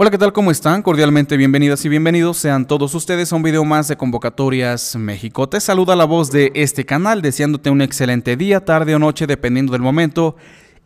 Hola, ¿qué tal? ¿Cómo están? Cordialmente bienvenidas y bienvenidos sean todos ustedes a un video más de Convocatorias México. Te saluda la voz de este canal deseándote un excelente día, tarde o noche dependiendo del momento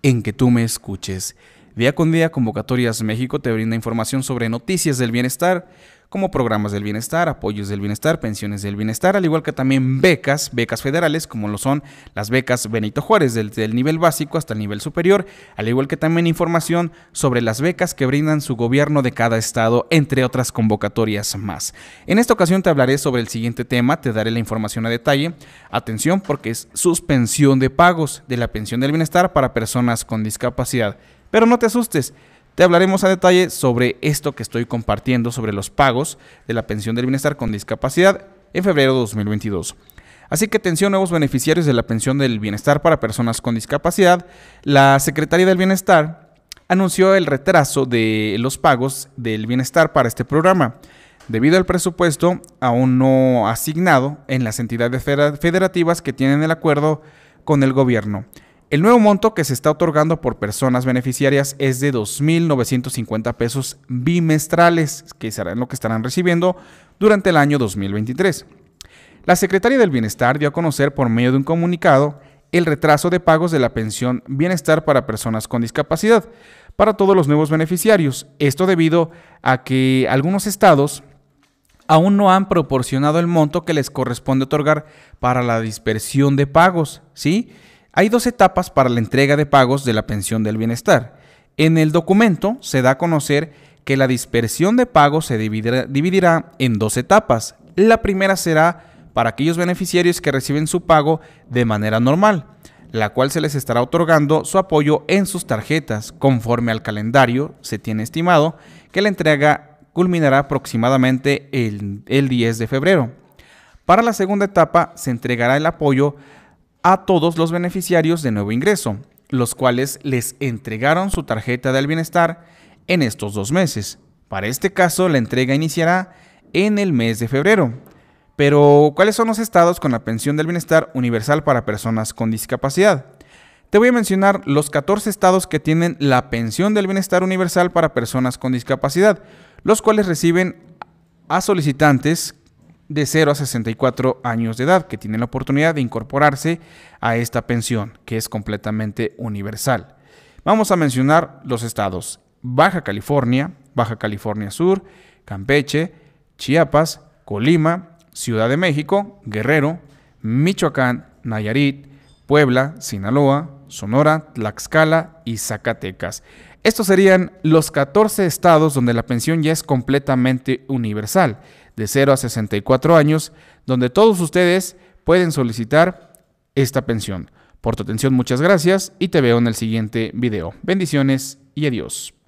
en que tú me escuches. Día con día Convocatorias México te brinda información sobre noticias del bienestar, como programas del bienestar, apoyos del bienestar, pensiones del bienestar, al igual que también becas, becas federales, como lo son las becas Benito Juárez, desde el nivel básico hasta el nivel superior, al igual que también información sobre las becas que brindan su gobierno de cada estado, entre otras convocatorias más. En esta ocasión te hablaré sobre el siguiente tema, te daré la información a detalle. Atención porque es suspensión de pagos de la pensión del bienestar para personas con discapacidad. Pero no te asustes, te hablaremos a detalle sobre esto que estoy compartiendo sobre los pagos de la pensión del bienestar con discapacidad en febrero de 2022. Así que atención nuevos beneficiarios de la pensión del bienestar para personas con discapacidad. La Secretaría del Bienestar anunció el retraso de los pagos del bienestar para este programa debido al presupuesto aún no asignado en las entidades federativas que tienen el acuerdo con el gobierno. El nuevo monto que se está otorgando por personas beneficiarias es de 2.950 pesos bimestrales, que serán lo que estarán recibiendo durante el año 2023. La Secretaría del Bienestar dio a conocer por medio de un comunicado el retraso de pagos de la pensión Bienestar para personas con discapacidad para todos los nuevos beneficiarios. Esto debido a que algunos estados aún no han proporcionado el monto que les corresponde otorgar para la dispersión de pagos, ¿sí? Hay dos etapas para la entrega de pagos de la pensión del bienestar. En el documento se da a conocer que la dispersión de pagos se dividirá, en dos etapas. La primera será para aquellos beneficiarios que reciben su pago de manera normal, la cual se les estará otorgando su apoyo en sus tarjetas conforme al calendario se tiene estimado que la entrega culminará aproximadamente el, el 10 de febrero. Para la segunda etapa se entregará el apoyo a todos los beneficiarios de nuevo ingreso, los cuales les entregaron su tarjeta del bienestar en estos dos meses. Para este caso, la entrega iniciará en el mes de febrero. Pero, ¿cuáles son los estados con la pensión del bienestar universal para personas con discapacidad? Te voy a mencionar los 14 estados que tienen la pensión del bienestar universal para personas con discapacidad, los cuales reciben a solicitantes de 0 a 64 años de edad que tienen la oportunidad de incorporarse a esta pensión, que es completamente universal. Vamos a mencionar los estados. Baja California, Baja California Sur, Campeche, Chiapas, Colima, Ciudad de México, Guerrero, Michoacán, Nayarit, Puebla, Sinaloa, Sonora, Tlaxcala y Zacatecas. Estos serían los 14 estados donde la pensión ya es completamente universal de 0 a 64 años, donde todos ustedes pueden solicitar esta pensión. Por tu atención, muchas gracias y te veo en el siguiente video. Bendiciones y adiós.